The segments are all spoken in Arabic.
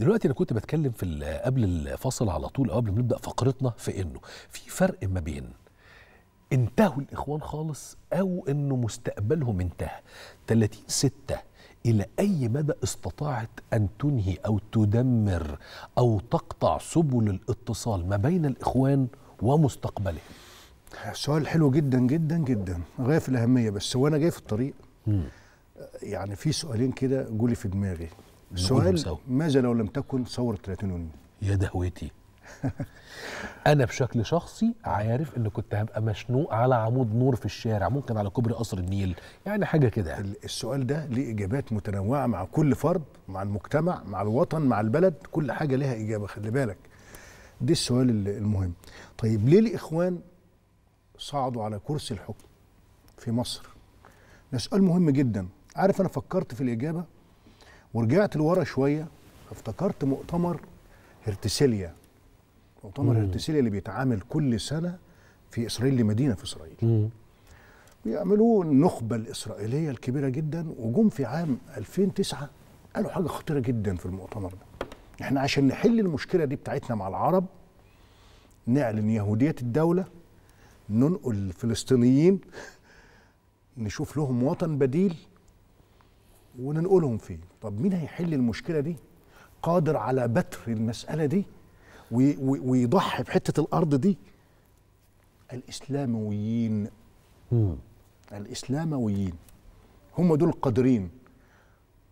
دلوقتي انا كنت بتكلم في قبل الفصل على طول او قبل ما نبدا فقرتنا في انه في فرق ما بين انتهوا الاخوان خالص او انه مستقبلهم انتهى 30 6 الى اي مدى استطاعت ان تنهي او تدمر او تقطع سبل الاتصال ما بين الاخوان ومستقبلهم سؤال حلو جدا جدا جدا غايه في الاهميه بس وانا جاي في الطريق مم. يعني في سؤالين كده جولي في دماغي السؤال ماذا لو لم تكن ثورة 30 يونيو؟ يا دهوتي انا بشكل شخصي عارف ان كنت هبقى مشنوق على عمود نور في الشارع ممكن على كوبري قصر النيل يعني حاجه كده يعني. السؤال ده ليه اجابات متنوعه مع كل فرد مع المجتمع مع الوطن مع البلد كل حاجه لها اجابه خلي بالك ده السؤال المهم طيب ليه الاخوان صعدوا على كرسي الحكم في مصر ده سؤال مهم جدا عارف انا فكرت في الاجابه ورجعت لورا شويه افتكرت مؤتمر هرتسيليا مؤتمر مم. هرتسيليا اللي بيتعامل كل سنه في اسرائيل لمدينه في اسرائيل مم. بيعملوه النخبه الاسرائيليه الكبيره جدا وجم في عام 2009 قالوا حاجه خطيره جدا في المؤتمر ده احنا عشان نحل المشكله دي بتاعتنا مع العرب نعلن يهوديه الدوله ننقل الفلسطينيين نشوف لهم وطن بديل وننقلهم فيه طب مين هيحل المشكله دي قادر على بتر المساله دي ويضحي بحته الارض دي الاسلامويين الاسلامويين هم دول قادرين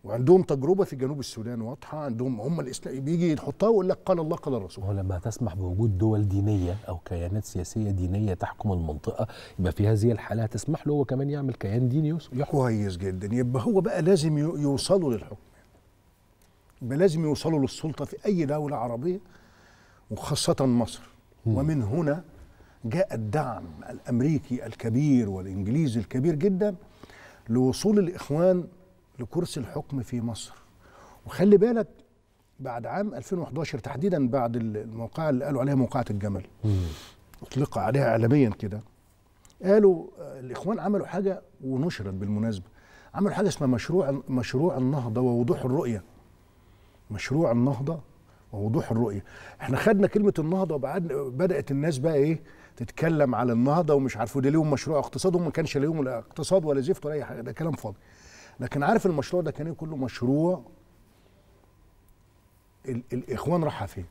وعندهم تجربه في جنوب السودان واضحه عندهم هم الاسلام بيجي يحطها ويقول لك قال الله قال الرسول هو لما تسمح بوجود دول دينيه او كيانات سياسيه دينيه تحكم المنطقه يبقى في هذه الحاله هتسمح له هو كمان يعمل كيان ديني كويس جدا يبقى هو بقى لازم يوصلوا للحكم يبقى لازم يوصلوا للسلطه في اي دوله عربيه وخاصه مصر م. ومن هنا جاء الدعم الامريكي الكبير والانجليزي الكبير جدا لوصول الاخوان لكرسي الحكم في مصر وخلي بالك بعد عام 2011 تحديدا بعد الموقعة اللي قالوا عليها موقعة الجمل اطلق عليها اعلاميا كده قالوا آه، الاخوان عملوا حاجه ونشرت بالمناسبه عملوا حاجه اسمها مشروع مشروع النهضه ووضوح الرؤيه مشروع النهضه ووضوح الرؤيه احنا خدنا كلمه النهضه وبدات الناس بقى ايه تتكلم على النهضه ومش عارفه ده ليهم مشروع اقتصاد وما كانش ليهم لا اقتصاد ولا زفت ولا اي حاجه ده كلام فاضي لكن عارف المشروع ده كان إيه؟ كله مشروع ال الاخوان راحه فين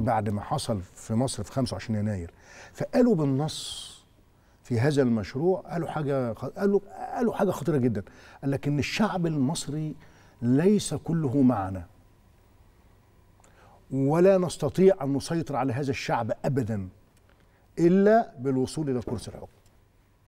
بعد ما حصل في مصر في 25 يناير فقالوا بالنص في هذا المشروع قالوا حاجه قالوا قالوا حاجه خطيره جدا قال لك ان الشعب المصري ليس كله معنا ولا نستطيع ان نسيطر على هذا الشعب ابدا الا بالوصول الى كرسي الحكم